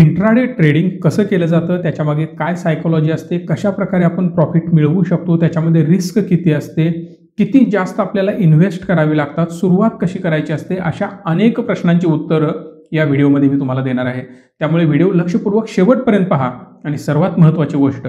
intraday trading कसं केलं जातं त्याच्यामागे काय सायकोलॉजी असते कशा प्रकारे आपण प्रॉफिट मिळवू शकतो त्याच्यामध्ये रिस्क किती असते किती जास्त आपल्याला इन्व्हेस्ट करावी लागतात सुरुवात कशी करायची असते अशा अनेक प्रश्नांची उत्तरं या व्हिडिओमध्ये मी तुम्हाला देणार आहे त्यामुळे व्हिडिओ लक्षपूर्वक शेवटपर्यंत पहा आणि सर्वात महत्त्वाची गोष्ट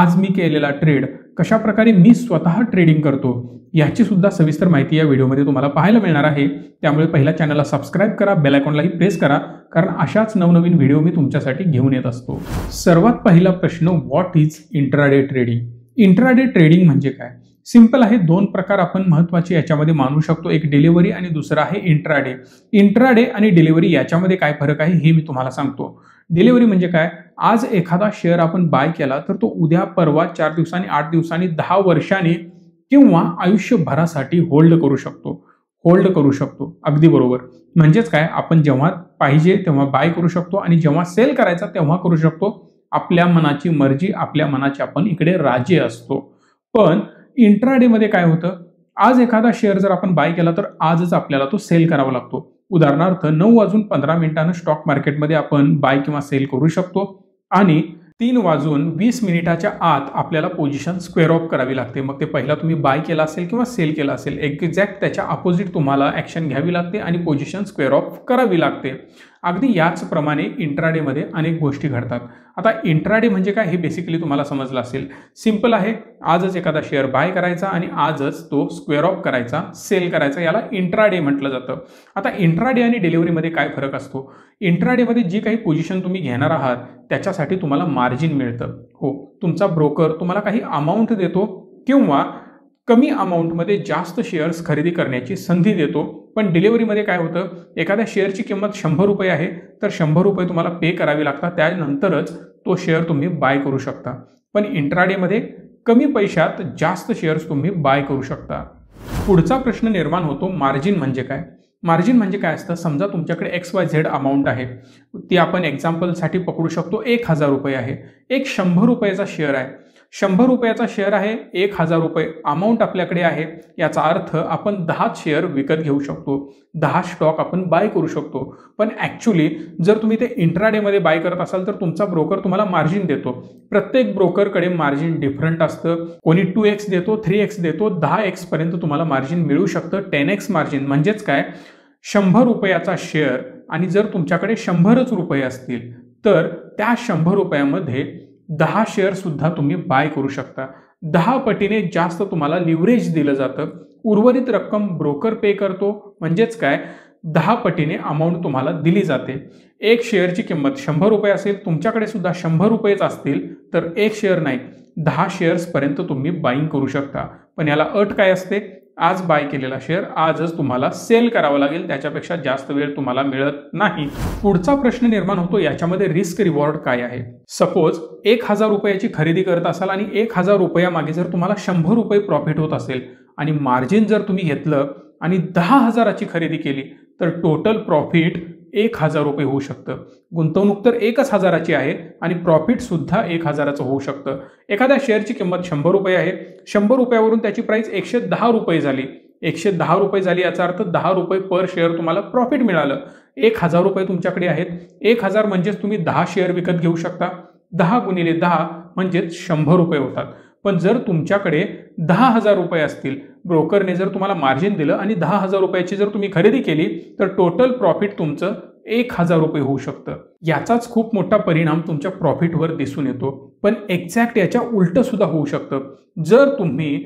आज मी केलेला ट्रेड कशा प्रकारे मी स्वतः ट्रेडिंग करतो याची सुद्धा सविस्तर माहिती या व्हिडिओमध्ये तुम्हाला पाहायला मिळणार आहे त्यामुळे पहिल्या चॅनलला सबस्क्राईब करा बेल प्रेस करा कारण अशाच नवनवीन व्हिडिओ मी तुमच्यासाठी घेऊन येत असतो सर्वात पहिला प्रश्न what is intraday trading intraday trading म्हणजे काय सिंपल आहे दोन प्रकार आपण महत्त्वाचे याच्यामध्ये मानू शकतो एक डिलिव्हरी आणि दुसरा आहे इंट्राडे इंट्राडे आणि डिलिव्हरी याच्यामध्ये काय फरक आहे हे मी तुम्हाला सांगतो डिलिव्हरी म्हणजे काय आज एखादा शेअर आपण बाय केला तर तो उद्या परवा चार दिवसांनी आठ दिवसांनी दहा वर्षांनी किंवा आयुष्यभरासाठी होल्ड करू शकतो होल्ड करू शकतो अगदी बरोबर म्हणजेच काय आपण जेव्हा पाहिजे तेव्हा बाय करू शकतो आणि जेव्हा सेल करायचा तेव्हा करू शकतो आपल्या मनाची मर्जी आपल्या मनाची आपण इकडे राजे असतो पण मध्ये काय होतं आज एखादा शेअर जर आपण बाय केला तर आजच आपल्याला तो सेल करावा लागतो उदाहरणार्थ नऊ वाजून पंधरा मिनिटानं स्टॉक मार्केटमध्ये आपण बाय किंवा सेल करू शकतो आणि तीन वाजून वीस मिनिटाच्या आत आपल्याला पोझिशन स्क्वेअर ऑफ करावी लागते मग ते पहिला तुम्ही बाय केला असेल किंवा सेल केला असेल एक्झॅक्ट त्याच्या अपोजिट तुम्हाला ॲक्शन घ्यावी लागते आणि पोझिशन स्क्वेअर ऑफ करावी लागते अगदी याचप्रमाणे इंट्राडेमध्ये अनेक गोष्टी घडतात आता इंट्राडे म्हणजे काय हे बेसिकली तुम्हाला समजलं असेल सिम्पल आहे आजच एखादा शेअर बाय करायचा आणि आजच तो स्क्वेअर ऑफ करायचा सेल करायचा याला इंट्राडे म्हटलं जातं आता इंट्राडे आणि डिलिव्हरीमध्ये काय फरक असतो इंट्राडेमध्ये जी काही पोझिशन तुम्ही घेणार आहात त्याच्यासाठी तुम्हाला मार्जिन मिळतं हो तुमचा ब्रोकर तुम्हाला काही अमाऊंट देतो किंवा कमी अमाऊंटमध्ये जास्त शेअर्स खरेदी करण्याची संधी देतो पण डिलिव्हरीमध्ये काय होतं एखाद्या शेअरची किंमत शंभर रुपये आहे तर शंभर रुपये तुम्हाला पे करावे लागतात त्यानंतरच तो शेअर तुम्ही बाय करू शकता पण इंट्राडेमध्ये कमी पैशात जास्त शेअर्स तुम्ही बाय करू शकता पुढचा प्रश्न निर्माण होतो मार्जिन म्हणजे काय मार्जिन म्हणजे काय असतं समजा तुमच्याकडे एक्स वाय झेड अमाऊंट आहे ती आपण एक्झाम्पलसाठी पकडू शकतो एक हजार रुपये आहे एक शंभर रुपयाचा शेअर आहे शंभर रुपयाचा शेअर आहे एक हजार रुपये अमाऊंट आपल्याकडे आहे याचा अर्थ आपण दहाच शेअर विकत घेऊ शकतो दहा स्टॉक आपण बाय करू शकतो पण ॲक्च्युली जर तुम्ही ते इंट्राडेमध्ये बाय करत असाल तर तुमचा ब्रोकर तुम्हाला मार्जिन देतो प्रत्येक ब्रोकरकडे मार्जिन डिफरंट असतं कोणी टू एक्स देतो थ्री एक्स देतो दहा एक्सपर्यंत तुम्हाला मार्जिन मिळू शकतं टेन एक्स मार्जिन म्हणजेच काय शंभर रुपयाचा शेअर आणि जर तुमच्याकडे शंभरच रुपये असतील तर त्या शंभर रुपयामध्ये दहा शेअरसुद्धा तुम्ही बाय करू शकता दहा पटीने जास्त तुम्हाला लिव्हरेज दिलं जातं उर्वरित रक्कम ब्रोकर पे करतो म्हणजेच काय दहा पटीने अमाऊंट तुम्हाला दिली जाते एक शेअरची किंमत शंभर रुपये असेल तुमच्याकडे सुद्धा शंभर रुपयेच असतील तर एक शेअर नाही दहा शेअर्सपर्यंत तुम्ही बाईंग करू शकता पण याला अट काय असते आज बाय केलेला शेअर आजच तुम्हाला सेल करावा लागेल त्याच्यापेक्षा जास्त वेळ तुम्हाला मिळत नाही पुढचा प्रश्न निर्माण होतो याच्यामध्ये रिस्क रिवॉर्ड काय आहे सपोज एक हजार रुपयाची खरेदी करत असाल आणि एक हजार रुपयामागे जर तुम्हाला शंभर रुपये प्रॉफिट होत असेल आणि मार्जिन जर तुम्ही घेतलं आणि दहा हजाराची खरेदी केली तर टोटल प्रॉफिट एक हजार रुपये होऊ शकतं गुंतवणूक तर एकच हजाराची आहे आणि प्रॉफिटसुद्धा एक हजाराचं होऊ शकतं एखाद्या शेअरची किंमत शंभर रुपये आहे शंभर रुपयावरून त्याची प्राईस एकशे दहा रुपये झाली एकशे दहा रुपये झाली याचा अर्थ दहा रुपये पर शेअर तुम्हाला प्रॉफिट मिळालं एक हजार रुपये तुमच्याकडे आहेत एक हजार म्हणजेच तुम्ही दहा शेअर विकत घेऊ शकता दहा गुणिले दहा म्हणजेच शंभर रुपये होतात पण जर तुमच्याकडे दहा हजार रुपये असतील ब्रोकरने जर तुम्हाला मार्जिन दिलं आणि दहा हजार रुपयाची जर तुम्ही खरेदी केली तर टोटल प्रॉफिट तुमचं एक हजार रुपये होऊ शकतं याचाच खूप मोठा परिणाम तुमच्या प्रॉफिटवर दिसून येतो पण एक्झॅक्ट याच्या उलटंसुद्धा सुद्धा होऊ शकतं जर तुम्ही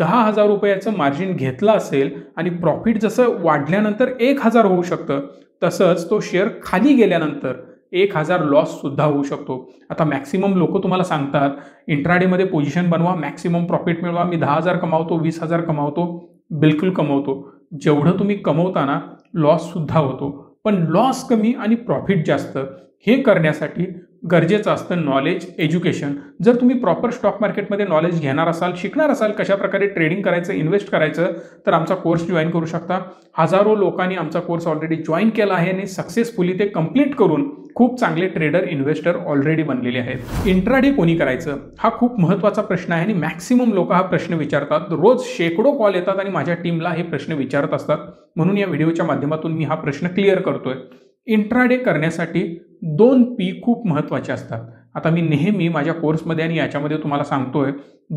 दहा हजार रुपयाचं मार्जिन घेतलं असेल आणि प्रॉफिट जसं वाढल्यानंतर एक हजार होऊ शकतं तसंच तो शेअर खाली गेल्यानंतर एक हजार लॉससुद्धा होऊ शकतो आता मॅक्सिमम लोक तुम्हाला सांगतात इंट्राडेमध्ये पोझिशन बनवा मॅक्सिमम प्रॉफिट मिळवा मी दहा हजार कमावतो वीस हजार कमावतो बिलकुल कमावतो जेवढं तुम्ही कमवताना लॉससुद्धा होतो पण लॉस कमी आणि प्रॉफिट जास्त हे करण्यासाठी गरजेचं असतं नॉलेज एज्युकेशन जर तुम्ही प्रॉपर स्टॉक मार्केटमध्ये नॉलेज घेणार असाल शिकणार असाल कशाप्रकारे ट्रेडिंग करायचं इन्व्हेस्ट करायचं तर आमचा कोर्स जॉईन करू शकता हजारो लोकांनी आमचा कोर्स ऑलरेडी जॉईन केला आहे आणि सक्सेसफुली ते कम्प्लीट करून खूप चांगले ट्रेडर इन्व्हेस्टर ऑलरेडी बनलेले आहेत इंट्राडे कोणी करायचं हा खूप महत्त्वाचा प्रश्न आहे आणि मॅक्सिमम लोक हा प्रश्न विचारतात रोज शेकडो कॉल येतात आणि माझ्या टीमला हे प्रश्न विचारत असतात म्हणून या व्हिडिओच्या माध्यमातून मी हा प्रश्न क्लिअर करतोय इंट्राडे करण्यासाठी दोन पी खूप महत्त्वाचे असतात आता मी नेहमी माझ्या कोर्समध्ये आणि याच्यामध्ये तुम्हाला सांगतोय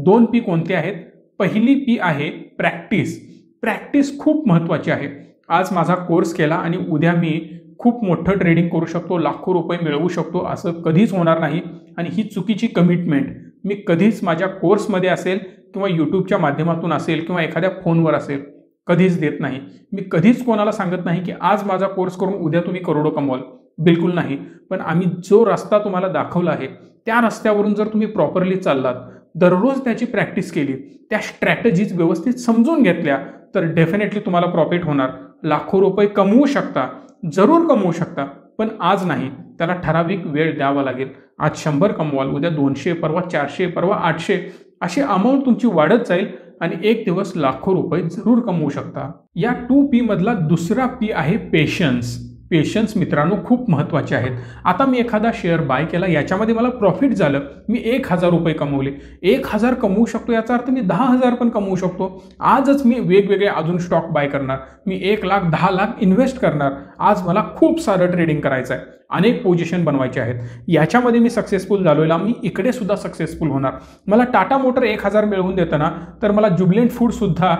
दोन पी कोणते आहेत पहिली पी आहे प्रॅक्टिस प्रॅक्टिस खूप महत्त्वाची आहे आज माझा कोर्स केला आणि उद्या मी खूप मोठं ट्रेडिंग करू शकतो लाखो रुपये मिळवू शकतो असं कधीच होणार नाही आणि ही चुकीची कमिटमेंट मी कधीच माझ्या कोर्समध्ये असेल किंवा यूट्यूबच्या माध्यमातून असेल किंवा एखाद्या फोनवर असेल कधीच देत नाही मी कधीच कोणाला सांगत नाही की आज माझा कोर्स करून उद्या तुम्ही करोडो कमवाल बिलकुल नाही पण आम्ही जो रस्ता तुम्हाला दाखवला आहे त्या रस्त्यावरून जर तुम्ही प्रॉपरली चाललात दररोज त्याची प्रॅक्टिस केली त्या स्ट्रॅटजीज व्यवस्थित समजून घेतल्या तर डेफिनेटली तुम्हाला प्रॉफिट होणार लाखो रुपये कमवू शकता जरूर कमवू शकता पण आज नाही त्याला ठराविक वेळ द्यावा लागेल आज शंभर कमवाल उद्या दोनशे परवा चारशे परवा आठशे अशी अमाऊंट तुमची वाढत जाईल आणि एक दिवस लाखो रुपये जरूर कमवू शकता या टू पी मधला दुसरा पी आहे पेशन्स पेशन्स मित्रांनो खूप महत्त्वाचे आहेत आता मी एखादा शेअर बाय केला याच्यामध्ये मला प्रॉफिट झालं मी एक हजार रुपये कमवले एक हजार कमवू शकतो याचा अर्थ मी दहा हजार पण कमवू शकतो आजच मी वेगवेगळे अजून स्टॉक बाय करणार मी एक लाख दहा लाख इन्व्हेस्ट करणार आज मला खूप सारं ट्रेडिंग करायचं आहे अनेक पोझिशन बनवायचे आहेत याच्यामध्ये मी सक्सेसफुल झालोयला मी इकडे सुद्धा सक्सेसफुल होणार मला टाटा मोटर एक हजार मिळवून देताना तर मला ज्युबलेंट फूडसुद्धा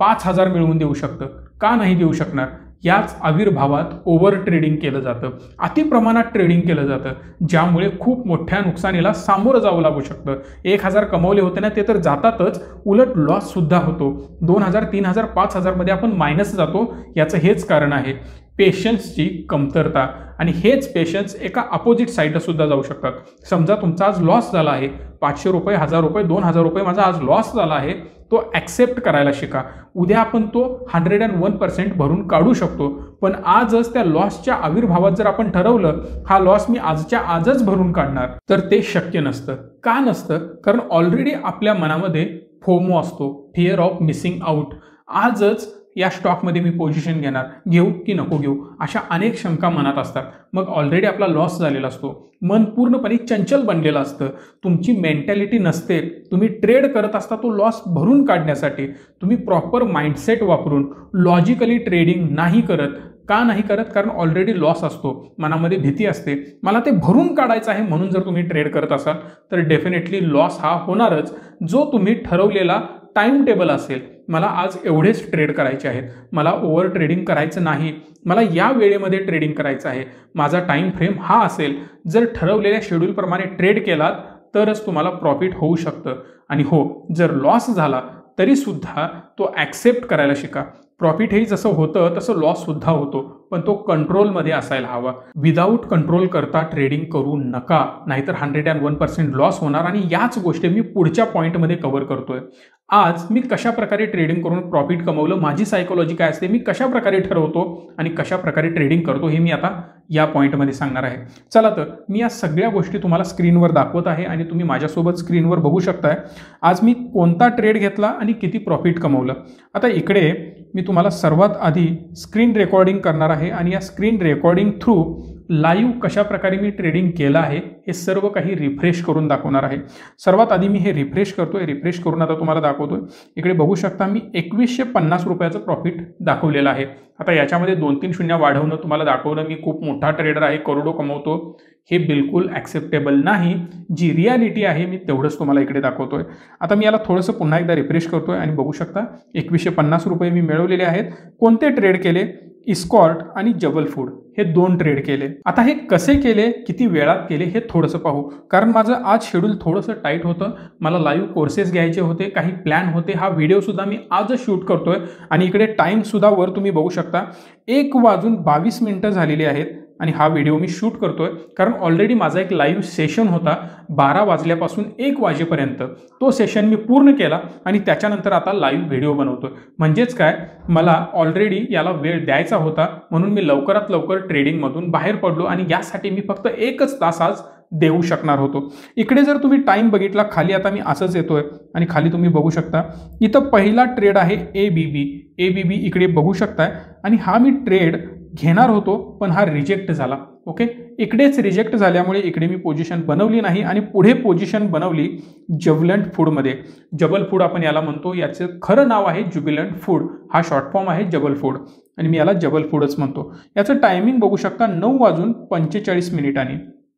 पाच हजार मिळवून देऊ शकतं का नाही देऊ शकणार याच आविर्भावात ओव्हर ट्रेडिंग केलं जातं अतिप्रमाणात ट्रेडिंग केलं जातं ज्यामुळे खूप मोठ्या नुकसानीला सामोरं जावं लागू शकतं एक हजार कमवले होते ना ते तर जातातच उलट लॉससुद्धा होतो दोन हजार तीन हजार पाच हजारमध्ये आपण मायनस जातो याचं हेच कारण आहे पेशन्सची कमतरता आणि हेच पेशन्स एका अपोजिट सुद्धा जाऊ शकतात समजा तुमचा आज लॉस झाला आहे पाचशे रुपये हजार रुपये दोन हजार रुपये माझा आज लॉस झाला आहे तो ॲक्सेप्ट करायला शिका उद्या आपण तो हंड्रेड अँड वन पर्सेंट भरून काढू शकतो पण आजच त्या लॉसच्या आविर्भावात जर आपण ठरवलं हा लॉस मी आजच्या आजच भरून काढणार तर ते शक्य नसतं का नसतं कारण ऑलरेडी आपल्या मनामध्ये फोमो असतो फिअर ऑफ मिसिंग आउट आजच या स्टॉकमध्ये मी पोझिशन घेणार घेऊ की नको घेऊ अशा अनेक शंका मनात असतात मग ऑलरेडी आपला लॉस झालेला असतो मन पूर्णपणे चंचल बनलेलं असतं तुमची मेंटॅलिटी नसते तुम्ही ट्रेड करत असता तो लॉस भरून काढण्यासाठी तुम्ही प्रॉपर माइंडसेट वापरून लॉजिकली ट्रेडिंग नाही करत का नाही करत कारण ऑलरेडी लॉस असतो मनामध्ये भीती असते मला ते भरून काढायचं आहे म्हणून जर तुम्ही ट्रेड करत असाल तर डेफिनेटली लॉस हा होणारच जो तुम्ही ठरवलेला टाइम टेबल असेल मला आज एवढेच ट्रेड करायचे आहेत मला ओव्हर ट्रेडिंग करायचं नाही मला या वेळेमध्ये ट्रेडिंग करायचं आहे माझा टाईम फ्रेम हा असेल जर ठरवलेल्या शेड्यूलप्रमाणे ट्रेड केलात तरच तुम्हाला प्रॉफिट होऊ शकतं आणि हो जर लॉस झाला तरीसुद्धा तो ॲक्सेप्ट करायला शिका प्रॉफिट हे जसं होतं तसं लॉससुद्धा होतो पण तो कंट्रोलमध्ये असायला हवा विदाऊट कंट्रोल करता ट्रेडिंग करू नका नाहीतर hundred and one percent loss होणार आणि याच गोष्टी मी पुढच्या पॉईंटमध्ये कव्हर करतोय आज मी कशा प्रकारे ट्रेडिंग करून प्रॉफिट कमवलं माझी सायकोलॉजी काय असते मी कशा प्रकारे ठरवतो आणि कशा प्रकारे ट्रेडिंग करतो हे मी आता या पॉईंटमध्ये सांगणार आहे चला तर मी या सगळ्या गोष्टी तुम्हाला स्क्रीनवर दाखवत आहे आणि तुम्ही माझ्यासोबत स्क्रीनवर बघू शकताय आज मी कोणता ट्रेड घेतला आणि किती प्रॉफिट कमवलं आता इकडे मी तुम्हाला सर्वात आधी स्क्रीन रेकॉर्डिंग करणार आहे आणि या स्क्रीन रेकॉर्डिंग थ्रू लाईव्ह कशा मी ट्रेडिंग केलं आहे हे सर्व काही रिफ्रेश करून दाखवणार आहे सर्वात आधी मी हे रिफ्रेश करतो आहे रिफ्रेश करून आता तुम्हाला दाखवतो आहे इकडे बघू शकता मी एकवीसशे पन्नास रुपयाचं प्रॉफिट दाखवलेलं आहे आता याच्यामध्ये दोन तीन शून्य वाढवणं तुम्हाला दाखवणं मी खूप मोठा ट्रेडर आहे करोडो कमवतो हे बिलकुल ॲक्सेप्टेबल नाही जी रियालिटी आहे मी तेवढंच तुम्हाला इकडे दाखवतोय आता मी याला थोडंसं पुन्हा एकदा रिफ्रेश करतो आहे आणि बघू शकता एकवीसशे पन्नास रुपये मी मिळवलेले आहेत कोणते ट्रेड केले इस्कॉर्ट आणि जबल फूड हे दोन ट्रेड केले आता हे कसे केले किती वेळात केले हे थोडंसं पाहू कारण माझं आज शेड्यूल थोडंसं टाईट होतं मला लाईव्ह कोर्सेस घ्यायचे होते काही प्लॅन होते हा व्हिडिओसुद्धा मी आजच शूट करतोय आणि इकडे टाईमसुद्धा वर तुम्ही बघू शकता एक वाजून बावीस मिनटं झालेली आहेत आणि हा व्हिडिओ मी शूट करतो आहे कारण ऑलरेडी माझा एक लाईव्ह सेशन होता बारा वाजल्यापासून एक वाजेपर्यंत तो सेशन मी पूर्ण केला आणि त्याच्यानंतर आता लाईव्ह व्हिडिओ बनवतो म्हणजेच काय मला ऑलरेडी याला वेळ द्यायचा होता म्हणून मी लवकरात लवकर ट्रेडिंगमधून बाहेर पडलो आणि यासाठी मी फक्त एकच तास आज देऊ शकणार होतो इकडे जर तुम्ही टाईम बघितला खाली आता मी असंच येतो आहे आणि खाली तुम्ही बघू शकता इथं पहिला ट्रेड आहे A B B A B बी इकडे बघू शकताय आणि हा मी ट्रेड घेणार होतो पण हा रिजेक्ट झाला ओके इकडेच रिजेक्ट झाल्यामुळे इकडे मी पोझिशन बनवली नाही आणि पुढे पोझिशन बनवली जवलंट फूडमध्ये जबल फूड आपण याला म्हणतो याचं खरं नाव आहे जुबिलंट फूड हा शॉर्ट फॉर्म आहे जबल फूड आणि मी याला जबल फूडच म्हणतो याचं टायमिंग बघू शकता नऊ वाजून पंचेचाळीस मिनिटांनी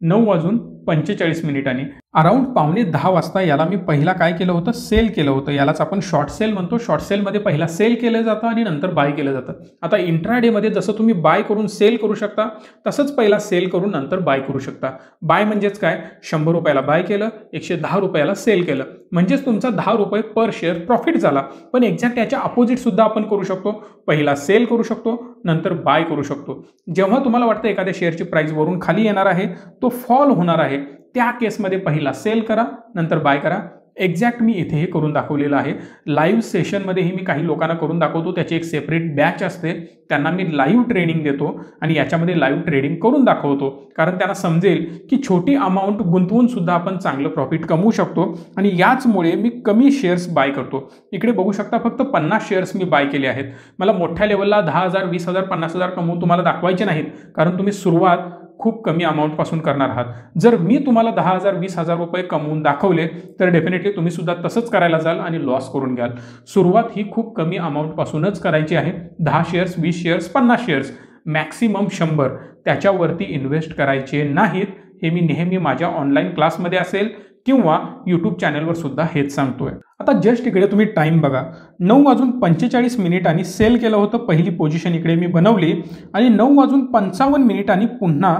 नऊ वाजून पंचेचाळीस मिनिटांनी अराऊंड पावणे दहा वाजता याला मी पहिला काय केलं होतं सेल केलं होतं यालाच आपण शॉर्ट सेल म्हणतो शॉर्ट सेलमध्ये पहिला सेल केलं जातं आणि नंतर बाय केलं जातं आता इंट्राडेमध्ये जसं तुम्ही बाय करून सेल करू शकता तसंच पहिला सेल करून नंतर बाय करू शकता बाय म्हणजेच काय शंभर रुपयाला बाय केलं एकशे दहा रुपयाला सेल केलं म्हणजेच तुमचा दहा रुपये पर शेअर प्रॉफिट झाला पण एक्झॅक्ट याच्या अपोजिटसुद्धा आपण करू शकतो पहिला सेल करू शकतो नंतर बाय करू शकतो जेव्हा तुम्हाला वाटतं एखाद्या शेअरची प्राईस वरून खाली येणार आहे तो फॉल होणार आहे त्या केसमध्ये पहिला सेल करा नंतर बाय करा एक्झॅक्ट मी इथे हे करून दाखवलेलं आहे लाईव्ह सेशनमध्येही मी काही लोकांना करून दाखवतो त्याची एक सेपरेट बॅच असते त्यांना मी लाईव्ह ट्रेनिंग देतो आणि याच्यामध्ये लाईव्ह ट्रेडिंग करून दाखवतो कारण त्यांना समजेल की छोटी अमाऊंट गुंतवून सुद्धा आपण चांगलं प्रॉफिट कमवू शकतो आणि याचमुळे मी कमी शेअर्स बाय करतो इकडे बघू शकता फक्त पन्नास शेअर्स मी बाय केले आहेत मला मोठ्या लेवलला दहा हजार वीस हजार पन्नास हजार कमवून तुम्हाला दाखवायचे नाहीत कारण तुम्ही सुरुवात खूप कमी अमाऊंटपासून करणार आहात जर मी तुम्हाला दहा हजार वीस हजार रुपये कमवून दाखवले तर डेफिनेटली तुम्ही सुद्धा तसंच करायला जाल आणि लॉस करून घ्याल सुरुवात ही खूप कमी अमाऊंटपासूनच करायची आहे दहा शेअर्स वीस शेअर्स पन्नास शेअर्स मॅक्सिमम शंभर त्याच्यावरती इन्व्हेस्ट करायचे नाहीत हे मी नेहमी माझ्या ऑनलाईन क्लासमध्ये असेल किंवा यूट्यूब चॅनलवर सुद्धा हेच सांगतोय आता जस्ट इकडे तुम्ही टाइम बघा नऊ वाजून पंचेचाळीस मिनिटांनी सेल केलं होतं पहिली पोझिशन इकडे मी बनवली आणि नऊ वाजून पंचावन्न मिनिटांनी पुन्हा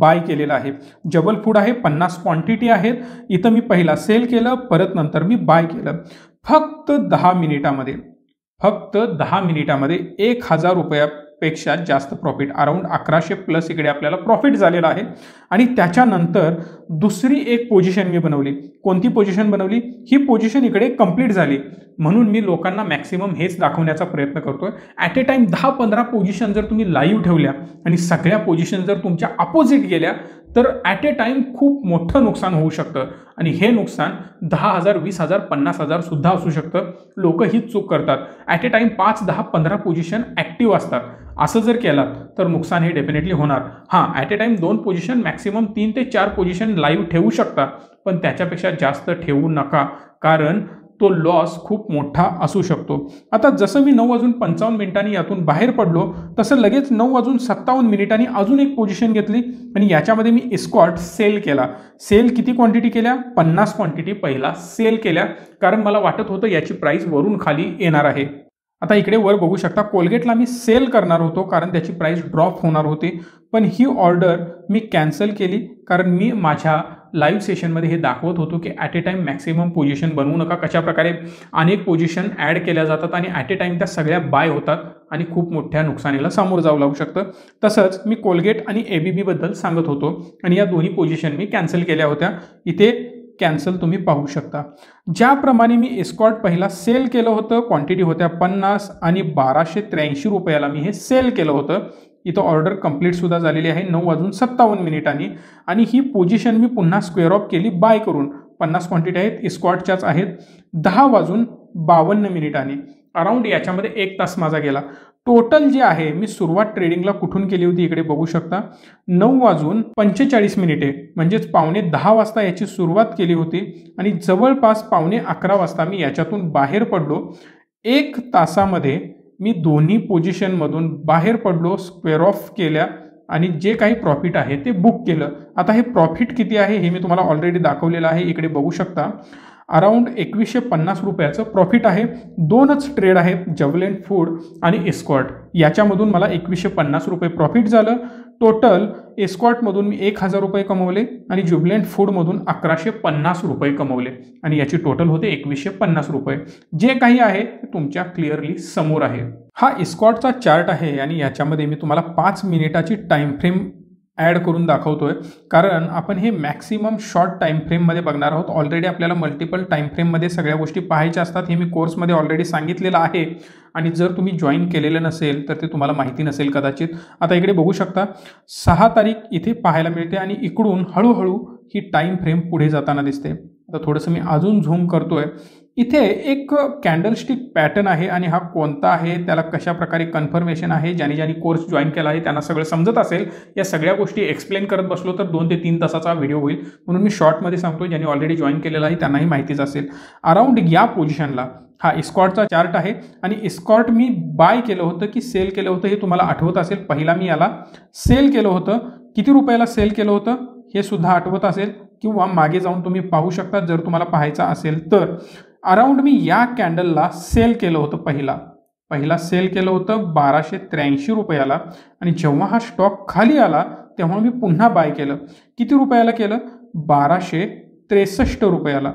बाय केलेलं आहे जबल फूड आहे पन्नास क्वांटिटी आहेत इथं मी पहिला सेल केलं परत नंतर मी बाय केलं फक्त दहा मिनिटामध्ये फक्त दहा मिनिटामध्ये एक हजार रुपयापेक्षा पेक्षा जास्त प्रॉफिट अराउंड अकराशे प्लस इकडे आपल्याला प्रॉफिट झालेला आहे आणि त्याच्यानंतर दुसरी एक पोझिशन मी बनवली कोणती पोझिशन बनवली ही पोझिशन इकडे कंप्लीट झाली म्हणून मी लोकांना मॅक्सिमम हेच दाखवण्याचा प्रयत्न करतोय ॲट ए टाइम दहा पंधरा पोझिशन जर तुम्ही लाईव्ह ठेवल्या आणि सगळ्या पोझिशन जर तुमच्या अपोजिट गेल्या तर ॲट ए टाइम खूप मोठं नुकसान होऊ शकतं आणि हे नुकसान दहा हजार वीस हजार पन्नास हजार सुद्धा असू शकतं लोक ही चूक करतात ॲट ए टाइम पाच दहा पंधरा पोझिशन ॲक्टिव्ह असतात असं जर केलं तर नुकसान हे डेफिनेटली होणार हां ॲट ए टाईम दोन पोझिशन मॅक्सिमम तीन ते चार पोझिशन लाईव्ह ठेवू शकता पण त्याच्यापेक्षा जास्त ठेवू नका कारण तो लॉस खूप मोठा असू शकतो आता जसं मी नऊ वाजून पंचावन्न मिनिटांनी यातून बाहेर पडलो तसं लगेच नऊ वाजून सत्तावन्न मिनिटांनी अजून एक पोझिशन घेतली आणि याच्यामध्ये मी इस्कॉट सेल केला सेल किती क्वांटिटी केल्या पन्नास क्वांटिटी पहिला सेल केल्या कारण मला वाटत होतं याची प्राईस वरून खाली येणार आहे आता इकडे वर बघू शकता कोलगेटला मी सेल करणार होतो कारण त्याची प्राइस ड्रॉप होणार होती पण ही ऑर्डर मी कॅन्सल केली कारण मी माझ्या लाईव्ह सेशनमध्ये हे दाखवत होतो की at a time maximum position बनवू नका कशाप्रकारे अनेक पोझिशन ॲड केल्या जातात आणि ॲट ए टाईम त्या सगळ्या बाय होतात आणि खूप मोठ्या नुकसानीला सामोरं जावं लागू शकतं तसंच मी कोलगेट आणि ए बी सांगत होतो आणि या दोन्ही पोझिशन मी कॅन्सल केल्या होत्या इथे कॅन्सल तुम्ही पाहू शकता ज्याप्रमाणे मी एस्कॉर्ट पहिला सेल केलं होतं क्वांटिटी होत्या पन्नास आणि बाराशे त्र्याऐंशी रुपयाला मी हे सेल केलं होतं इथं ऑर्डर कंप्लीटसुद्धा झालेली आहे नऊ वाजून सत्तावन्न मिनिटांनी आणि ही पोझिशन मी पुन्हा स्क्वेअर ऑफ केली बाय करून पन्नास क्वांटिटी आहेत इस्कॉटच्याच आहेत दहा वाजून बावन्न मिनिटांनी अराऊंड याच्यामध्ये एक तास माझा गेला टोटल जे आहे मी सुरुवात ट्रेडिंगला कुठून केली होती इकडे बघू शकता नऊ वाजून पंचेचाळीस मिनिटे म्हणजेच पावणे दहा वाजता याची सुरुवात केली होती आणि जवळपास पावणे अकरा वाजता मी याच्यातून बाहेर पडलो एक तासामध्ये मी दोन्ही पोझिशनमधून बाहेर पडलो स्क्वेअर ऑफ केल्या आणि जे काही प्रॉफिट आहे ते बुक केलं आता हे प्रॉफिट किती आहे हे मी तुम्हाला ऑलरेडी दाखवलेलं आहे इकडे बघू शकता अराऊंड एकवीसशे पन्नास रुपयाचं प्रॉफिट आहे दोनच ट्रेड आहेत जवलेन फूड आणि एस्कॉट याच्यामधून मला एकवीसशे पन्नास रुपये प्रॉफिट झालं टोटल एस्कॉटमधून मी एक हजार रुपये कमवले आणि ज्युबलेंट फूडमधून अकराशे पन्नास रुपये कमवले आणि याची टोटल होते एकवीसशे पन्नास रुपये जे काही आहे ते तुमच्या क्लिअरली समोर आहे हा इस्कॉटचा चार्ट आहे आणि याच्यामध्ये मी तुम्हाला पाच मिनिटाची टाईम फ्रेम ॲड करून दाखवतो आहे कारण आपण हे मॅक्सिमम शॉर्ट टाईम फ्रेममध्ये बघणार आहोत ऑलरेडी आपल्याला मल्टिपल टाईम फ्रेममध्ये सगळ्या गोष्टी पाहायच्या असतात हे मी कोर्समध्ये ऑलरेडी सांगितलेलं आहे आणि जर तुम्ही जॉईन केलेलं नसेल तर ते तुम्हाला माहिती नसेल कदाचित आता इकडे बघू शकता सहा तारीख इथे पाहायला मिळते आणि इकडून हळूहळू ही टाईम फ्रेम पुढे जाताना दिसते आता थोडंसं मी अजून झूम करतो आहे इथे एक कॅन्डलस्टिक पॅटर्न आहे आणि हा कोणता आहे त्याला कशा प्रकारे कन्फर्मेशन आहे ज्याने ज्यांनी कोर्स जॉईन केला आहे त्यांना सगळं समजत असेल या सगळ्या गोष्टी एक्सप्लेन करत बसलो तर दोन ते तीन तासाचा व्हिडिओ होईल म्हणून मी शॉर्टमध्ये सांगतो ज्यांनी ऑलरेडी जॉईन केलेला आहे त्यांनाही माहितीच असेल अराऊंड या पोझिशनला हा इस्कॉटचा चार्ट आहे आणि इस्कॉट मी बाय केलं होतं की सेल केलं होतं हे तुम्हाला आठवत असेल पहिला मी याला सेल केलं होतं किती रुपयाला सेल केलं होतं हे सुद्धा आठवत असेल किंवा मागे जाऊन तुम्ही पाहू शकता जर तुम्हाला पाहायचं असेल तर अराऊंड मी या कॅन्डलला सेल केलं होतं पहिला पहिला सेल केलं होतं बाराशे त्र्याऐंशी रुपयाला आणि जेव्हा हा स्टॉक खाली आला तेव्हा मी पुन्हा बाय केलं किती रुपयाला केलं बाराशे त्रेसष्ट रुपयाला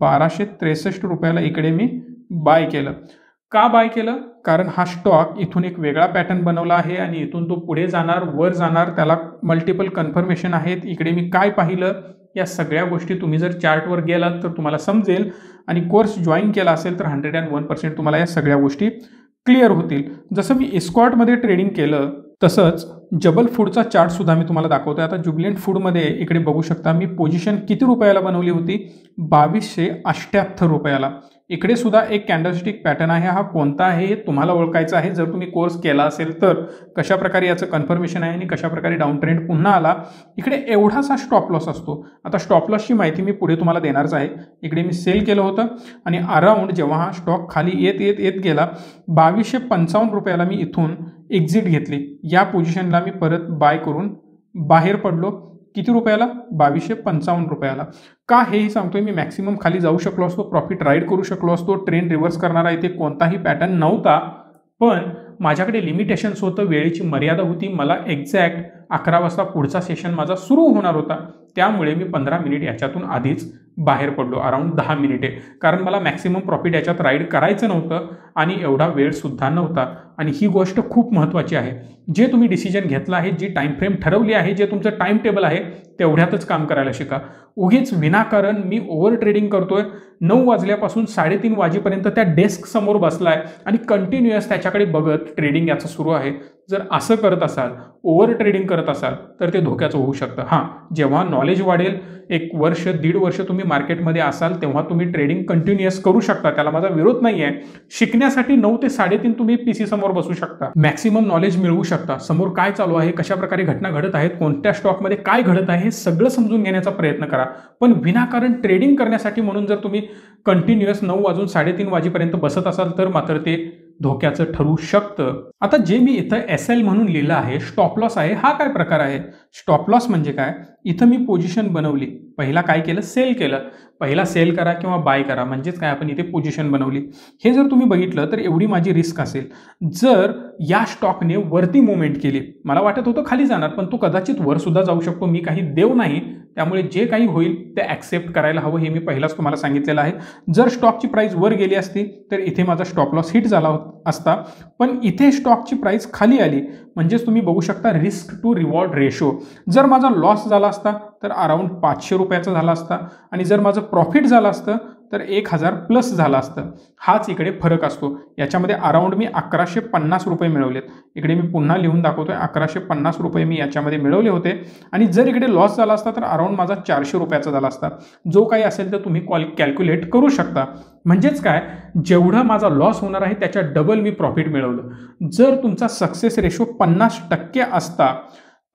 बाराशे त्रेसष्ट रुपयाला इकडे मी बाय केलं का बाय केलं कारण हा स्टॉक इथून एक वेगळा पॅटर्न बनवला आहे आणि इथून तो पुढे जाणार वर जाणार त्याला मल्टिपल कन्फर्मेशन आहेत इकडे मी काय पाहिलं या सगळ्या गोष्टी तुम्ही जर चार्टवर गेलात तर तुम्हाला समजेल आणि कोर्स जॉईन केला असेल तर हंड्रेड अँड वन पर्सेंट तुम्हाला या सगळ्या गोष्टी क्लिअर होतील जसं मी इस्कॉटमध्ये ट्रेडिंग केलं तसंच जबल फूडचा चार्टसुद्धा मी तुम्हाला दाखवतो आता ज्युबिलेंट फूडमध्ये इकडे बघू शकता मी पोझिशन किती रुपयाला बनवली होती बावीसशे अष्ट्याहत्तर रुपयाला इकडे सुद्धा एक कॅन्डलस्टिक पॅटर्न आहे हा कोणता आहे हे तुम्हाला ओळखायचं आहे जर तुम्ही कोर्स केला असेल तर कशाप्रकारे याचं कन्फर्मेशन आहे आणि कशाप्रकारे डाऊन ट्रेंड पुन्हा आला इकडे एवढासा स्टॉप लॉस असतो आता स्टॉप लॉसची माहिती मी पुढे तुम्हाला देणारच आहे इकडे मी सेल केलं होतं आणि अराऊंड जेव्हा हा स्टॉक खाली येत येत येत गेला बावीसशे पंचावन्न रुपयाला मी इथून एक्झिट घेतली या पोझिशनला मी परत बाय करून बाहेर पडलो किती रुपयाला बावीसशे पंचावन्न रुपयाला का हेही सांगतोय मी मॅक्सिमम खाली जाऊ शकलो असतो प्रॉफिट राईड करू शकलो असतो ट्रेन रिव्हर्स करणारा इथे कोणताही पॅटर्न नव्हता पण माझ्याकडे लिमिटेशन्स होतं वेळेची मर्यादा होती मला एक्झॅक्ट अकरा वाजता पुढचा सेशन माझा सुरू होणार होता त्यामुळे मी पंधरा मिनिट याच्यातून आधीच बाहेर पडलो अराऊंड दहा मिनिटे कारण मला मॅक्सिमम प्रॉफिट याच्यात राईड करायचं नव्हतं आणि एवढा वेळसुद्धा नव्हता आणि ही गोष्ट खूप महत्त्वाची आहे जे तुम्ही डिसिजन घेतला आहे जी टाइम फ्रेम ठरवली आहे जे तुमचं टाइम टेबल आहे तेवढ्यातच काम करायला शिका उगीच विनाकारण मी ओव्हर ट्रेडिंग करतोय नऊ वाजल्यापासून साडेतीन वाजेपर्यंत त्या डेस्कसमोर बसला आहे आणि कंटिन्युअस त्याच्याकडे बघत ट्रेडिंग याचं सुरू आहे जर असं करत असाल ओव्हर ट्रेडिंग करत असाल तर ते धोक्याचं होऊ शकतं हां जेव्हा नॉलेज वाढेल एक वर्ष दीड वर्ष तुम्ही मार्केटमध्ये असाल तेव्हा तुम्ही ट्रेडिंग कंटिन्युअस करू शकता त्याला माझा विरोध नाही आहे शिकण्या शिकण्यासाठी नऊ ते साडेतीन तुम्ही पीसी समोर बसू शकता मॅक्सिमम नॉलेज मिळवू शकता समोर काय चालू आहे कशा प्रकारे घटना घडत आहेत कोणत्या स्टॉक मध्ये काय घडत आहे हे सगळं समजून घेण्याचा प्रयत्न करा पण विनाकारण ट्रेडिंग करण्यासाठी म्हणून जर तुम्ही कंटिन्युअस नऊ वाजून साडेतीन वाजेपर्यंत बसत असाल तर मात्र ते धोक्याचं ठरू शकतं आता जे मी इथं एस एल म्हणून लिहिलं आहे स्टॉप लॉस आहे हा काय प्रकार आहे स्टॉप लॉस म्हणजे काय इथं मी पोझिशन बनवली पहिला काय केलं सेल केलं पहिला सेल करा किंवा बाय करा म्हणजेच काय आपण इथे पोझिशन बनवली हे जर तुम्ही बघितलं तर एवढी माझी रिस्क असेल जर या स्टॉकने वरती मुवमेंट केली मला वाटत होतं खाली जाणार पण तो कदाचित वरसुद्धा जाऊ शकतो मी काही देव नाही त्यामुळे जे काही होईल ते ॲक्सेप्ट करायला हवं हे मी पहिलाच तुम्हाला सांगितलेलं आहे जर स्टॉकची प्राईस वर गेली असती तर इथे माझा स्टॉप लॉस हिट झाला असता पण इथे स्टॉकची प्राईस खाली आली म्हणजेच तुम्ही बघू शकता रिस्क टू रिवॉर्ड रेशो जर माझा लॉस झाला असता तर अराऊंड पाचशे रुपये रुपयाचा झाला असता आणि जर माझं प्रॉफिट झालं असतं तर एक हजार प्लस झाला असतं हाच इकडे फरक असतो याच्यामध्ये अराऊंड मी अकराशे पन्नास रुपये मिळवलेत इकडे मी पुन्हा लिहून दाखवतोय अकराशे पन्नास रुपये मी याच्यामध्ये मिळवले होते आणि जर इकडे लॉस झाला असता तर अराऊंड माझा चारशे रुपयाचा झाला असता जो काही असेल तर तुम्ही कॉल कॅल्क्युलेट करू शकता म्हणजेच काय जेवढं माझा लॉस होणार आहे त्याच्या डबल मी प्रॉफिट मिळवलं जर तुमचा सक्सेस रेशो पन्नास टक्के असता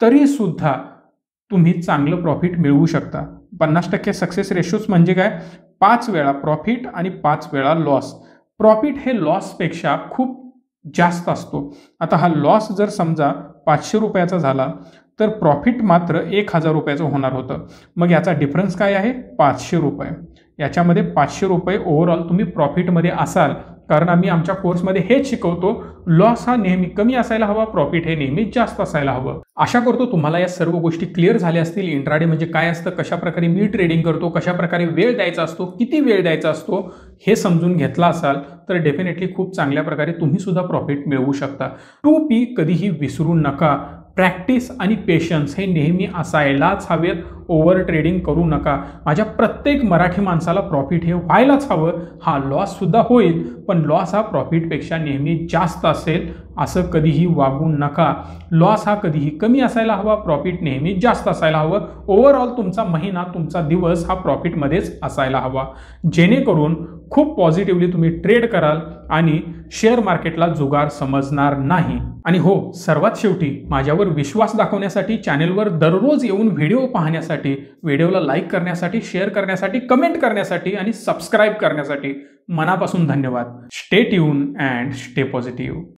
तरीसुद्धा तुम्ही चांगलं प्रॉफिट मिळवू शकता पन्नास टक्के सक्सेस रेशोज म्हणजे काय पाच वेळा प्रॉफिट आणि पाच वेळा लॉस प्रॉफिट हे लॉसपेक्षा खूप जास्त असतो आता हा लॉस जर समजा पाचशे रुपयाचा झाला तर प्रॉफिट मात्र एक हजार रुपयाचं होणार होतं मग याचा डिफरन्स काय आहे पाचशे रुपये याच्यामध्ये पाचशे रुपये ओव्हरऑल तुम्ही प्रॉफिटमध्ये असाल कारण आम्ही आमच्या कोर्समध्ये हेच शिकवतो लॉस हा नेहमी कमी असायला हवा प्रॉफिट हे नेहमी जास्त असायला हवं आशा करतो तुम्हाला या सर्व गोष्टी क्लिअर झाल्या असतील इंट्राडे म्हणजे काय असतं कशाप्रकारे मी ट्रेडिंग करतो कशाप्रकारे वेळ द्यायचा असतो किती वेळ द्यायचा असतो हे समजून घेतला असाल तर डेफिनेटली खूप चांगल्या प्रकारे तुम्ही सुद्धा प्रॉफिट मिळवू शकता टू पी कधीही विसरू नका प्रॅक्टिस आणि पेशन्स हे नेहमी असायलाच हवेत ओव्हर ट्रेडिंग करू नका माझ्या प्रत्येक मराठी माणसाला प्रॉफिट हे व्हायलाच हवं हा लॉससुद्धा होईल पण लॉस हा प्रॉफिटपेक्षा नेहमी जास्त असेल असं कधीही वागू नका लॉस हा कधीही कमी असायला हवा प्रॉफिट नेहमी जास्त असायला हवं ओव्हरऑल तुमचा महिना तुमचा दिवस हा प्रॉफिटमध्येच असायला हवा जेणेकरून खूप पॉझिटिव्हली तुम्ही ट्रेड कराल आणि शेअर मार्केटला जुगार समजणार नाही आणि हो सर्वात शेवटी माझ्यावर विश्वास दाखवण्यासाठी चॅनेलवर दररोज येऊन व्हिडिओ पाहण्यासाठी व्हिडिओला लाईक करण्यासाठी शेअर करण्यासाठी कमेंट करण्यासाठी आणि सबस्क्राईब करण्यासाठी मनापासून धन्यवाद stay tune and stay positive